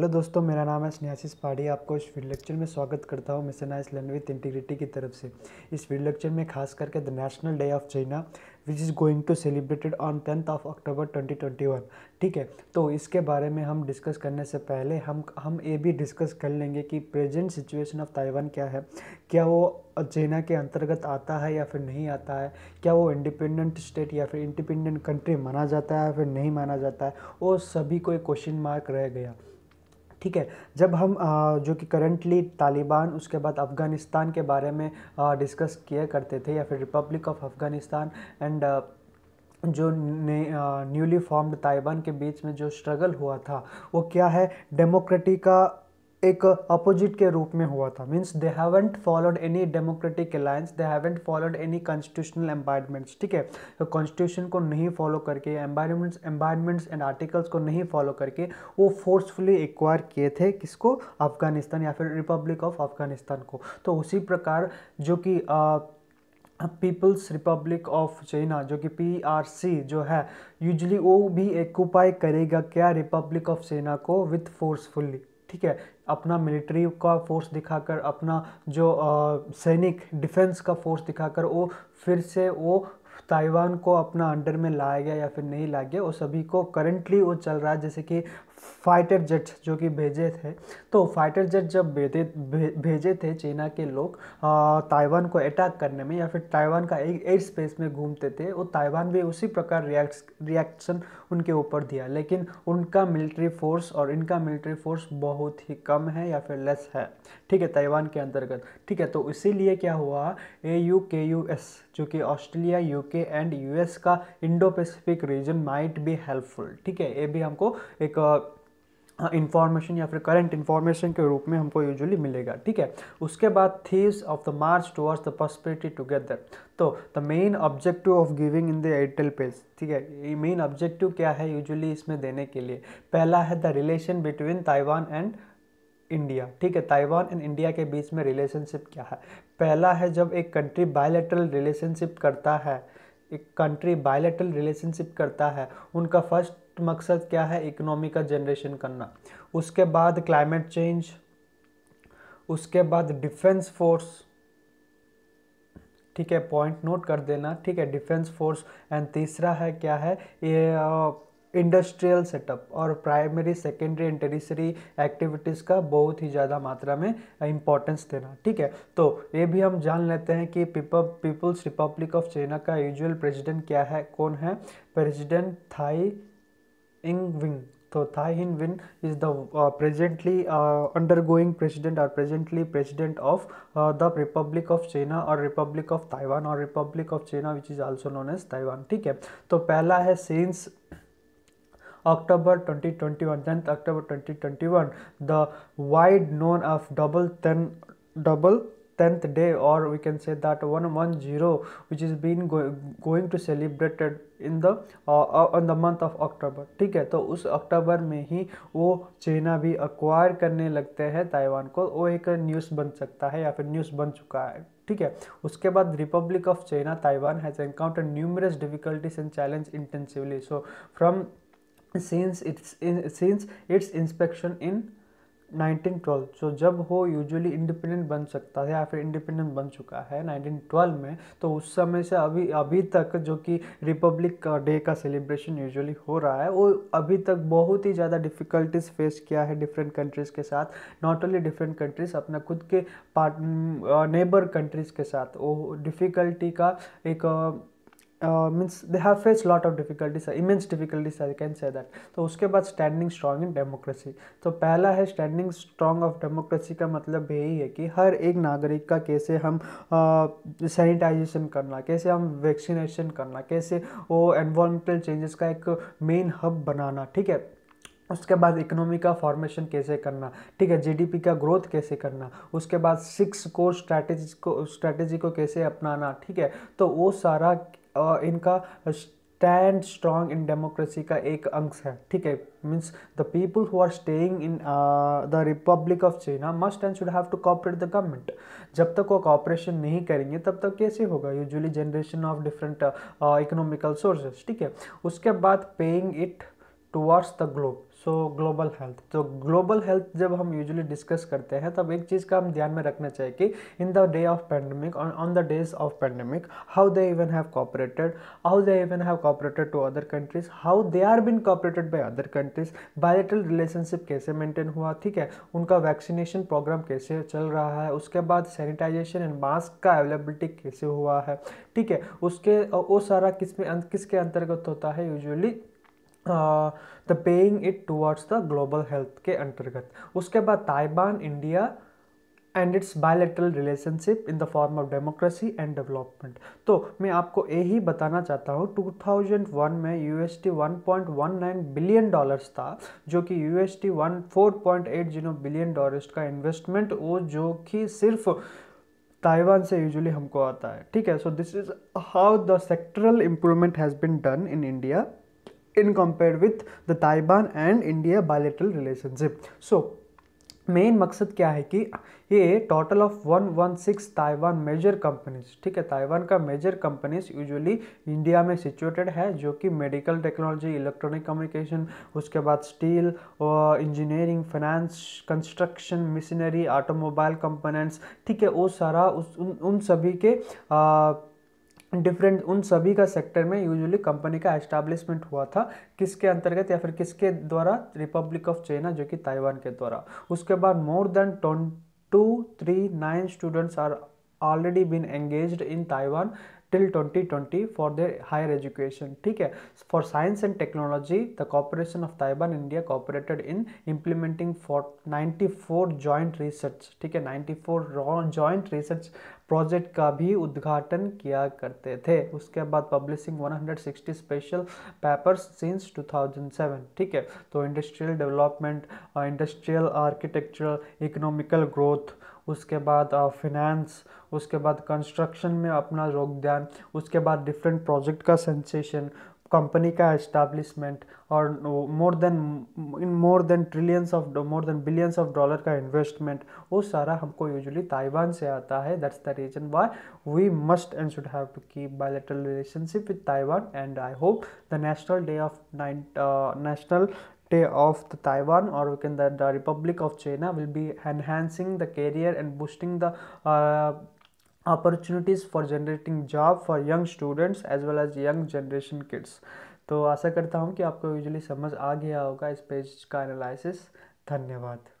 Hello दोस्तों मेरा नाम है स्नेहाशीष पाड़ी आपको इस फील्ड लेक्चर में स्वागत करता हूँ आइस लर्न विथ इंटीग्रिटी की तरफ से इस फील्ड लेक्चर में खास करके the national day of China which is going to celebrated on tenth of October 2021 ठीक है तो इसके बारे में हम डिस्कस करने से पहले हम हम ये भी डिस्कस कर लेंगे कि प्रेजेंट सिचुएशन ऑफ ताइवान क्या है क्या वो चाइना के अंतर्गत आता है या फिर नहीं आता है क्या वो इंडिपेंडेंट स्टेट या फिर इंडिपेंडेंट कंट्री माना जाता है या फिर नहीं माना जाता है वो सभी को एक क्वेश्चन मार्क रह गया ठीक है जब हम जो कि करंटली तालिबान उसके बाद अफ़गानिस्तान के बारे में डिस्कस किया करते थे या फिर रिपब्लिक ऑफ अफ़गानिस्तान एंड जो न्यूली फॉर्म्ड तालिबान के बीच में जो स्ट्रगल हुआ था वो क्या है डेमोक्रेटी का एक अपोजिट के रूप में हुआ था means they haven't followed any democratic alliance they haven't followed any constitutional empowerments ठीक है तो कॉन्स्टिट्यूशन को नहीं फॉलो करके एम्पायरमेंट्स एम्पायरमेंट्स एंड आर्टिकल्स को नहीं फॉलो करके वो फोर्सफुली एक्वायर किए थे किसको अफगानिस्तान या फिर रिपब्लिक ऑफ अफगानिस्तान को तो उसी प्रकार जो कि पीपल्स रिपब्लिक ऑफ चाइना जो कि सी जो है यूजली वो भी एक्यूपाई करेगा क्या रिपब्लिक ऑफ चाइना को विथ फोर्सफुली ठीक है अपना मिलिट्री का फोर्स दिखाकर अपना जो सैनिक डिफेंस का फोर्स दिखाकर वो फिर से वो ताइवान को अपना अंडर में लाया गया या फिर नहीं लाया गया वो सभी को करंटली वो चल रहा है जैसे कि फाइटर जेट जो कि भेजे थे तो फाइटर जेट जब भेजे भेजे थे चीना के लोग ताइवान को अटैक करने में या फिर ताइवान का एक एयर स्पेस में घूमते थे वो ताइवान भी उसी प्रकार रिएक्ट रिएक्शन उनके ऊपर दिया लेकिन उनका मिलिट्री फोर्स और इनका मिलिट्री फोर्स बहुत ही कम है या फिर लेस है ठीक है ताइवान के अंतर्गत ठीक है तो इसीलिए क्या हुआ A U K U S जो कि ऑस्ट्रेलिया यूके एंड यूएस का Indo Pacific region might be helpful ठीक है ये भी हमको एक इन्फॉर्मेशन हाँ, या फिर करंट इन्फॉर्मेशन के रूप में हमको यूजुअली मिलेगा ठीक है उसके बाद these of the march towards the prosperity together तो the main objective of giving in the Airtel page ठीक है ये मेन ऑब्जेक्टिव क्या है यूजुअली इसमें देने के लिए पहला है the relation between Taiwan and India ठीक है ताइवान एंड इंडिया के बीच में रिलेशनशिप क्या है पहला है जब एक कंट्री बायोलेटरल रिलेशनशिप करता है कंट्री बायलैटरल रिलेशनशिप करता है उनका फर्स्ट मकसद क्या है इकोनॉमी का जनरेशन करना उसके बाद क्लाइमेट चेंज उसके बाद डिफेंस फोर्स ठीक है पॉइंट नोट कर देना ठीक है डिफेंस फोर्स एंड तीसरा है क्या है ये इंडस्ट्रियल सेटअप और primary secondary and tertiary activities का बहुत ही ज़्यादा मात्रा में इंपॉर्टेंस देना ठीक है तो ये भी हम जान लेते हैं कि पीपल्स रिपब्लिक ऑफ चाइना का यूजुअल प्रेसिडेंट क्या है कौन है प्रेसिडेंट थाई इंग विंग तो Tsai Ing Wen is the presently undergoing president और presently president of the republic of China और रिपब्लिक ऑफ ताइवान और republic of China which is also known as Taiwan ठीक है तो पहला है since October 2021, 10th October 2021, the wide known of double ten double 10th day or we can say that 110 which is been go going to celebrated in in uh, on the month of October ठीक है तो उस अक्टूबर में ही वो China भी acquire करने लगते हैं ताइवान को वो एक न्यूज़ बन सकता है या फिर न्यूज़ बन चुका है ठीक है उसके बाद republic of China Taiwan has encounter numerous difficulties and challenge intensively so from since it's since it's inspection in 1912 so so, जब हो यूजुअली इंडिपेंडेंट बन सकता है या फिर इंडिपेंडेंट बन चुका है 1912 में तो उस समय से अभी अभी तक जो कि रिपब्लिक डे uh, का सेलिब्रेशन यूजुअली हो रहा है वो अभी तक बहुत ही ज़्यादा डिफ़िकल्टीज फेस किया है डिफरेंट कंट्रीज़ के साथ नॉट ओनली डिफरेंट कंट्रीज़ अपना खुद के पार्ट नेबर कंट्रीज़ के साथ वो डिफ़िकल्टी का एक uh, means they have face lot of difficulties immense difficulties I can say that तो उसके बाद स्टैंडिंग स्ट्रांग इन डेमोक्रेसी तो पहला है स्टैंडिंग स्ट्रांग ऑफ डेमोक्रेसी का मतलब यही है कि हर एक नागरिक का कैसे हम सैनिटाइजेशन uh, करना कैसे हम वैक्सीनेशन करना कैसे वो एनवायरमेंटल चेंजेस का एक मेन हब बनाना ठीक है उसके बाद इकोनॉमी का फॉर्मेशन कैसे करना ठीक है जीडीपी का ग्रोथ कैसे करना उसके बाद सिक्स कोर स्ट्रैटेजी को स्ट्रैटेजी को कैसे अपनाना ठीक है तो वो सारा इनका स्टैंड स्ट्रॉन्ग इन डेमोक्रेसी का एक अंश है ठीक है means the people who are staying in the republic of China must and should have to cooperate the government जब तक वो कॉपरेशन नहीं करेंगे तब तक कैसे होगा usually generation of different economical sources ठीक है उसके बाद paying it towards the globe so global health तो ग्लोबल हेल्थ जब हम यूजुअली डिस्कस करते हैं तब एक चीज़ का हम ध्यान में रखना चाहिए कि in the day of pandemic on the days of pandemic how they even have cooperated how they even have cooperated to other countries how they are been cooperated by other countries bilateral relationship कैसे maintain हुआ ठीक है उनका vaccination programme कैसे चल रहा है उसके बाद सैनिटाइजेशन एंड मास्क का अवेलेबिलिटी कैसे हुआ है ठीक है उसके वो सारा किस में किसके अंतर्गत होता है usually the paying it towards the global health के अंतर्गत उसके बाद Taiwan India and its bilateral relationship in the form of democracy and development तो मैं आपको यही बताना चाहता हूँ 2001 में U S T one one point nine billion dollars था जो कि U S T one four point eight zero billion dollars का इन्वेस्टमेंट वो जो कि सिर्फ ताइवान से यूजली हमको आता है ठीक है so this is how the sectoral improvement has been done in India in compared with the Taiwan and India bilateral relationship. So main मकसद क्या है कि ये total of 116 Taiwan major companies ठीक है ताइवान का मेजर कंपनीज यूजुअली इंडिया में situated है जो कि मेडिकल टेक्नोलॉजी इलेक्ट्रॉनिक कम्युनिकेशन उसके बाद steel engineering finance construction machinery automobile components ठीक है वो सारा उस उन, उन सभी के आ, डिफरेंट उन सभी का सेक्टर में यूजुअली कंपनी का एस्टैब्लिशमेंट हुआ था किसके अंतर्गत या फिर किसके द्वारा रिपब्लिक ऑफ चाइना जो कि ताइवान के द्वारा उसके बाद more than two three nine students are already been engage in Taiwan till 2020 for their higher education ठीक है for science and technology the corporation of Taiwan India cooperated in implementing for 94 joint research ठीक है 94 joint research project का भी उद्घाटन किया करते थे उसके बाद पब्लिशिंग 160 स्पेशल पेपर्स सिंस 2007 ठीक है तो industrial development industrial architectural economical growth उसके बाद फिनेंस uh, उसके बाद कंस्ट्रक्शन में अपना योगदान उसके बाद डिफरेंट प्रोजेक्ट का सेंसेशन कंपनी का एस्टैब्लिशमेंट और more than in more than trillions of more than billions of dollar का इन्वेस्टमेंट वो सारा हमको यूजुअली ताइवान से आता है that's the reason why we must and should have to keep bilateral relationship with Taiwan and I hope the national day of nine national of the Taiwan or we can the, the Republic of China will be enhancing the career and boosting the uh, opportunities for generating job for young students as well as young generation kids तो आशा करता हूँ कि आपको usually समझ आ गया होगा इस page का एनालिसिस धन्यवाद